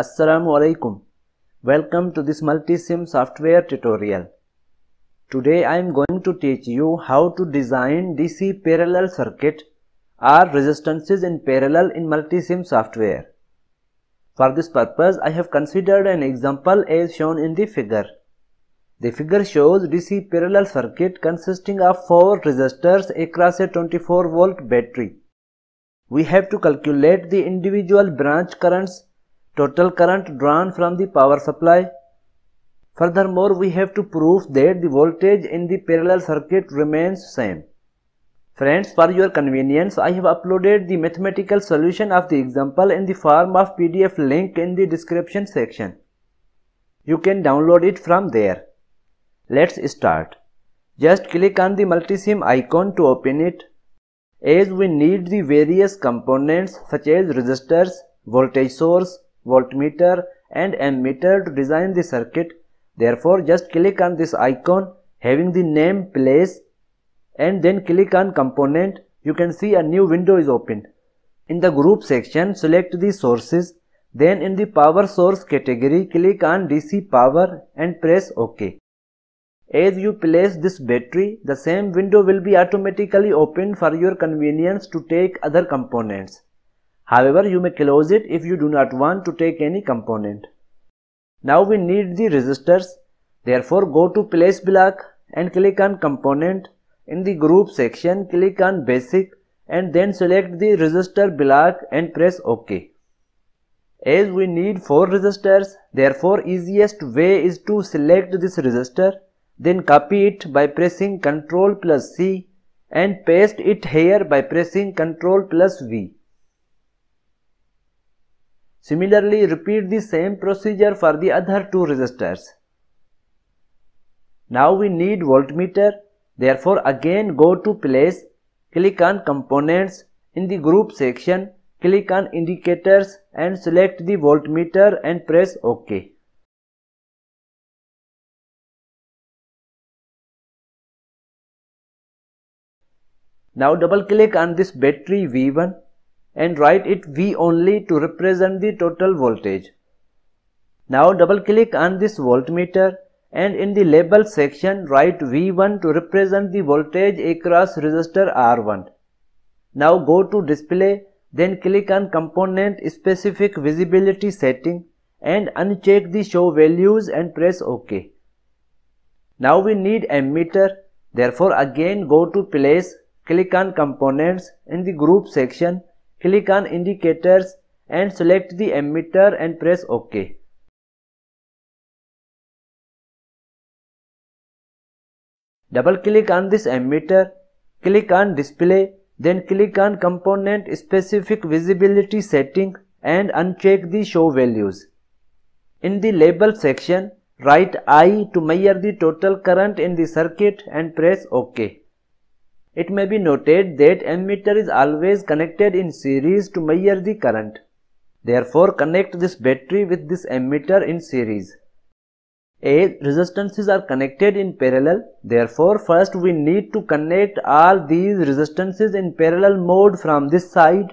Assalamu alaikum. Welcome to this multi-sim software tutorial. Today I am going to teach you how to design DC parallel circuit or resistances in parallel in multi-sim software. For this purpose I have considered an example as shown in the figure. The figure shows DC parallel circuit consisting of 4 resistors across a 24 volt battery. We have to calculate the individual branch currents total current drawn from the power supply. Furthermore, we have to prove that the voltage in the parallel circuit remains same. Friends, for your convenience, I have uploaded the mathematical solution of the example in the form of PDF link in the description section. You can download it from there. Let's start. Just click on the multisim icon to open it. As we need the various components such as resistors, voltage source, voltmeter and ammeter to design the circuit. Therefore, just click on this icon having the name place and then click on component. You can see a new window is opened. In the group section, select the sources. Then in the power source category, click on DC power and press OK. As you place this battery, the same window will be automatically opened for your convenience to take other components. However, you may close it if you do not want to take any component. Now we need the resistors. Therefore, go to place block and click on component. In the group section, click on basic and then select the resistor block and press OK. As we need 4 resistors, therefore easiest way is to select this resistor, then copy it by pressing Ctrl plus C and paste it here by pressing Ctrl plus V. Similarly, repeat the same procedure for the other two resistors. Now we need voltmeter, therefore again go to place, click on components, in the group section, click on indicators and select the voltmeter and press OK. Now double click on this battery V1 and write it V only to represent the total voltage. Now double click on this voltmeter and in the label section write V1 to represent the voltage across resistor R1. Now go to display then click on component specific visibility setting and uncheck the show values and press OK. Now we need ammeter therefore again go to place click on components in the group section Click on indicators and select the emitter and press OK. Double click on this emitter, click on display, then click on component specific visibility setting and uncheck the show values. In the label section, write I to measure the total current in the circuit and press OK. It may be noted that ammeter is always connected in series to measure the current. Therefore, connect this battery with this ammeter in series. A resistances are connected in parallel. Therefore, first we need to connect all these resistances in parallel mode from this side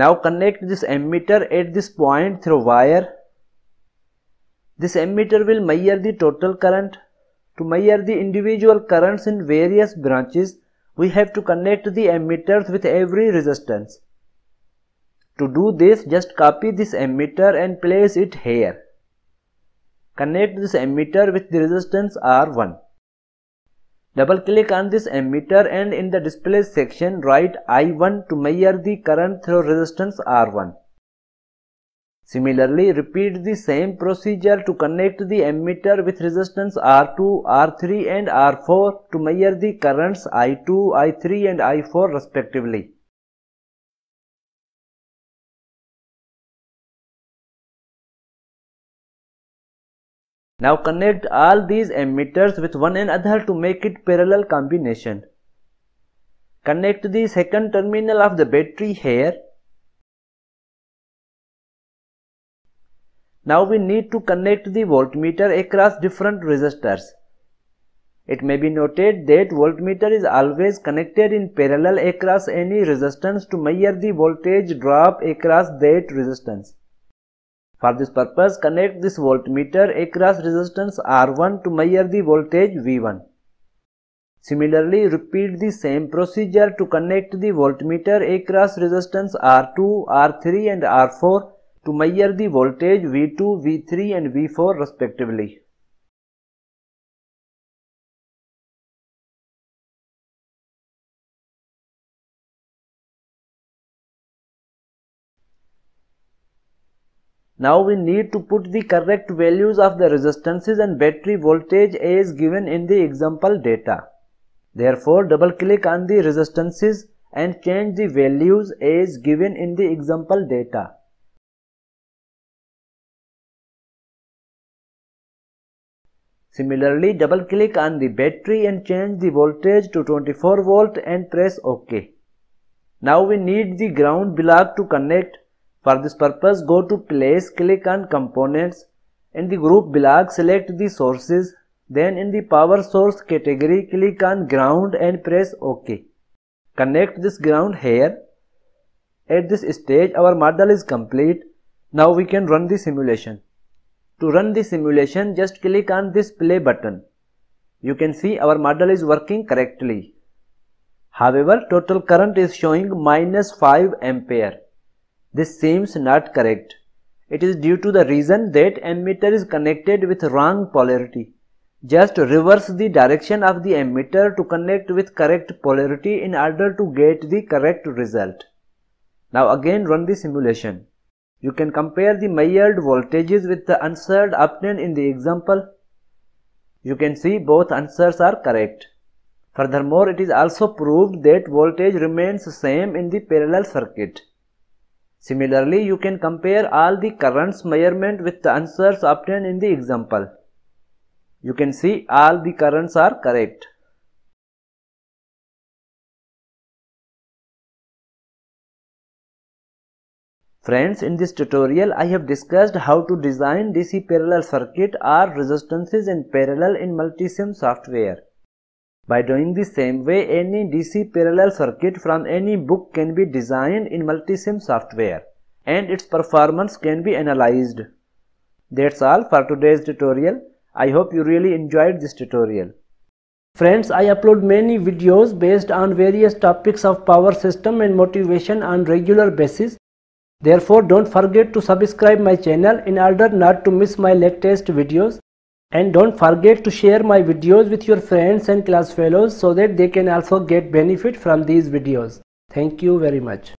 Now connect this ammeter at this point through wire. This ammeter will measure the total current. To measure the individual currents in various branches, we have to connect the ammeters with every resistance. To do this, just copy this ammeter and place it here. Connect this ammeter with the resistance R1. Double click on this ammeter and in the display section write I1 to measure the current through resistance R1. Similarly, repeat the same procedure to connect the ammeter with resistance R2, R3 and R4 to measure the currents I2, I3 and I4 respectively. Now connect all these emitters with one another to make it parallel combination. Connect the second terminal of the battery here. Now we need to connect the voltmeter across different resistors. It may be noted that voltmeter is always connected in parallel across any resistance to measure the voltage drop across that resistance. For this purpose, connect this voltmeter across resistance R1 to measure the voltage V1. Similarly, repeat the same procedure to connect the voltmeter across resistance R2, R3 and R4 to measure the voltage V2, V3 and V4 respectively. Now we need to put the correct values of the resistances and battery voltage as given in the example data. Therefore, double click on the resistances and change the values as given in the example data. Similarly, double click on the battery and change the voltage to 24 volt and press OK. Now we need the ground block to connect for this purpose, go to place, click on components. In the group Block, select the sources. Then in the power source category, click on ground and press OK. Connect this ground here. At this stage, our model is complete. Now we can run the simulation. To run the simulation, just click on this play button. You can see our model is working correctly. However, total current is showing minus 5 ampere. This seems not correct. It is due to the reason that emitter is connected with wrong polarity. Just reverse the direction of the emitter to connect with correct polarity in order to get the correct result. Now again run the simulation. You can compare the measured voltages with the answered obtained in the example. You can see both answers are correct. Furthermore, it is also proved that voltage remains same in the parallel circuit. Similarly, you can compare all the currents measurement with the answers obtained in the example. You can see all the currents are correct. Friends, in this tutorial I have discussed how to design DC parallel circuit or resistances in parallel in multisim software. By doing the same way, any DC parallel circuit from any book can be designed in multisim software and its performance can be analyzed. That's all for today's tutorial. I hope you really enjoyed this tutorial. Friends, I upload many videos based on various topics of power system and motivation on regular basis. Therefore, don't forget to subscribe my channel in order not to miss my latest videos. And don't forget to share my videos with your friends and class fellows so that they can also get benefit from these videos. Thank you very much.